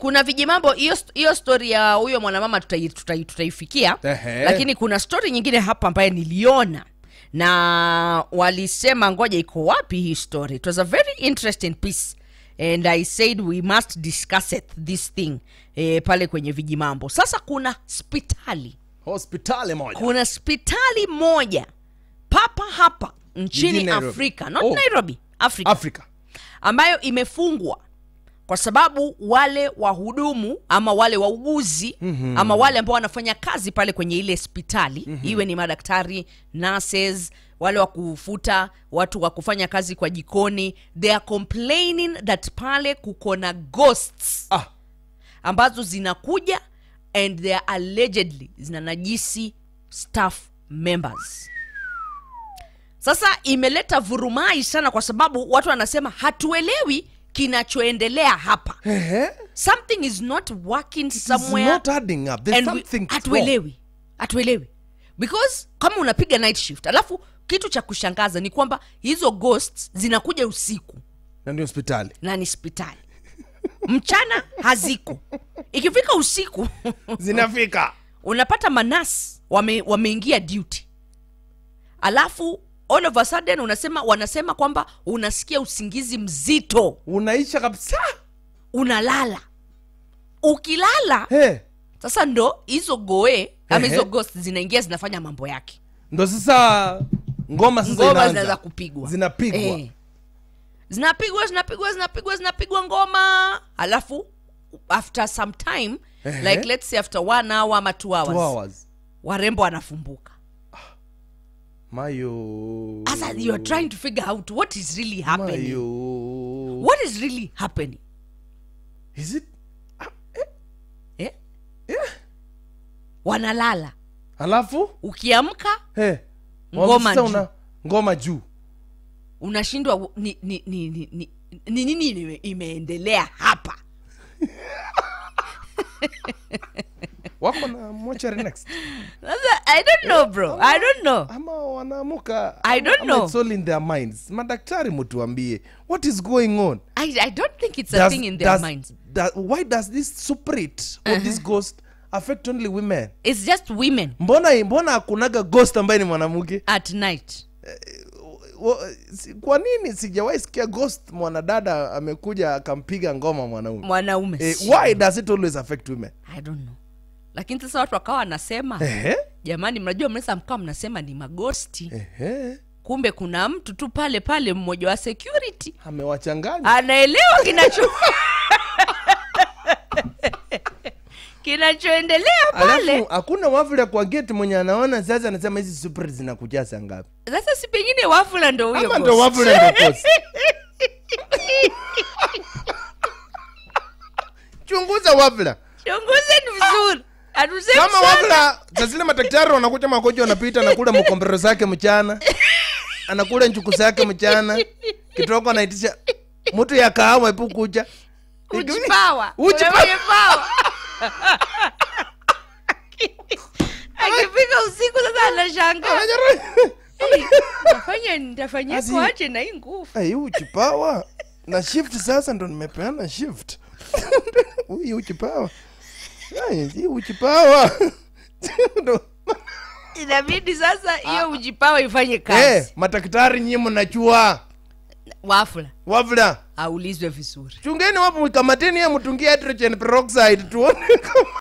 kuna vijimambo hiyo hiyo stori ya huyo mwanamama tutaifikia tutai, tutai lakini kuna stori nyingine hapa ambaye niliona na walisema ngoja iko wapi hii story it was a very interesting piece and i said we must discuss it this thing e, pale kwenye vijimambo sasa kuna spitali hospitali moja kuna spitali moja papa hapa nchini Nairobi. afrika not oh. nairobi afrika, afrika ambayo imefungwa kwa sababu wale wahudumu ama wale wauguzi mm-hmm. ama wale ambao wanafanya kazi pale kwenye ile hospitali mm-hmm. iwe ni madaktari nurses wale wa kufuta watu wa kufanya kazi kwa jikoni they are complaining that pale kuko na ghosts ah. ambazo zinakuja and they are allegedly zinanajisi staff members sasa imeleta vurumai sana kwa sababu watu wanasema hatuelewi kinachoendelea hapa Ehe. something is not working somewhereatuelewi atuelewi because kama unapiga night shift alafu kitu cha kushangaza ni kwamba hizo ghosts zinakuja usiku na ndio hospitali na ni spitali mchana haziko ikifika usiku zinafika unapata manas wame, duty alafu all of a sudden unasema wanasema kwamba unasikia usingizi mzito unaisha kabisa unalala ukilala hey. sasa ndo hizo goe ama hizo ghost zinaingia zinafanya mambo yake ndo sasa ngoma ngoma zinaweza kupigwa zinapigwa hey. Eh. zinapigwa zinapigwa zinapigwa zinapigwa ngoma alafu after some time hey. like let's say after one hour ama two hours, two hours. warembo wanafumbuka Mayo. you are trying to figure out what is really happening. Mayo. What is really happening? Is it? Uh, eh? Eh? Yeah. Wanalala. Alafu? Ukiamka? Eh. Ngoma juu. Una, ngoma juu. Unashindwa ni ni ni ni nini imeendelea hapa? wako na mochari next. I don't know bro I don't know ama I don't know it's all in their minds madaktari mutuambie what is going on I, I don't think it's does, thing in their does, minds why does this spirit or uh -huh. this uh-huh. ghost affect only women it's just women mbona mbona akunaga ghost ambaye ni mwanamke at night eh, kwa nini sijawahi sikia ghost mwanadada amekuja akampiga ngoma mwanaume mwanaume eh, why does it always affect women i don't know lakini sasa watu wakawa wanasema jamani mnajua mnaweza mkawa mnasema ni magosti Ehe. kumbe kuna mtu tu pale pale mmoja wa security amewachanganya anaelewa kinacho kinachoendelea pale hakuna wafula kwa geti mwenye anaona sasa anasema hizi super zinakuja saa ngapi sasa si pengine wafula ndo huyo ndo wafula ndo chunguza wafula kama wafla zazile zile madaktari wanakuja magonjwa wanapita anakula mkombero zake mchana anakula nchuku zake mchana kitoko anaitisha mtu ya kahawa ipu kuja ujipawa ujipawa akifika usiku sasa anashanga nitafanya nitafanyekwaje na hii nguvu hii ujipawa na shift sasa ndo nimepeana shift uchipawa ujipawa inabidi sasa hiyo ah. ah. ujipawa ifanye kazi hey, eh, madaktari nyie mnachua wafula wafula aulizwe vizuri chungeni wapo kamateni ya mtungie hydrogen peroxide tuone kama